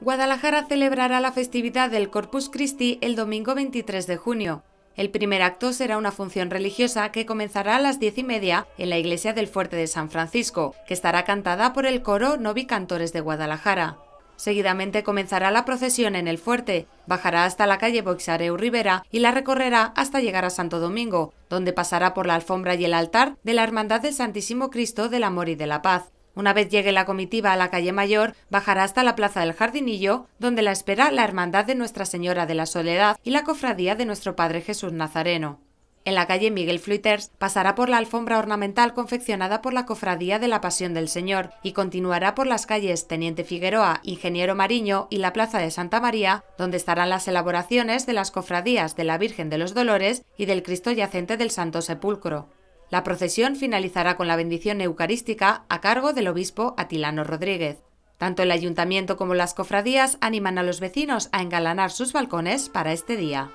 Guadalajara celebrará la festividad del Corpus Christi el domingo 23 de junio. El primer acto será una función religiosa que comenzará a las diez y media en la iglesia del Fuerte de San Francisco, que estará cantada por el coro Novi Cantores de Guadalajara. Seguidamente comenzará la procesión en el fuerte, bajará hasta la calle Boixareu Rivera y la recorrerá hasta llegar a Santo Domingo, donde pasará por la alfombra y el altar de la Hermandad del Santísimo Cristo del Amor y de la Paz, una vez llegue la comitiva a la calle Mayor, bajará hasta la Plaza del Jardinillo, donde la espera la Hermandad de Nuestra Señora de la Soledad y la Cofradía de Nuestro Padre Jesús Nazareno. En la calle Miguel Fluiters pasará por la alfombra ornamental confeccionada por la Cofradía de la Pasión del Señor y continuará por las calles Teniente Figueroa, Ingeniero Mariño y la Plaza de Santa María, donde estarán las elaboraciones de las cofradías de la Virgen de los Dolores y del Cristo Yacente del Santo Sepulcro. La procesión finalizará con la bendición eucarística a cargo del obispo Atilano Rodríguez. Tanto el ayuntamiento como las cofradías animan a los vecinos a engalanar sus balcones para este día.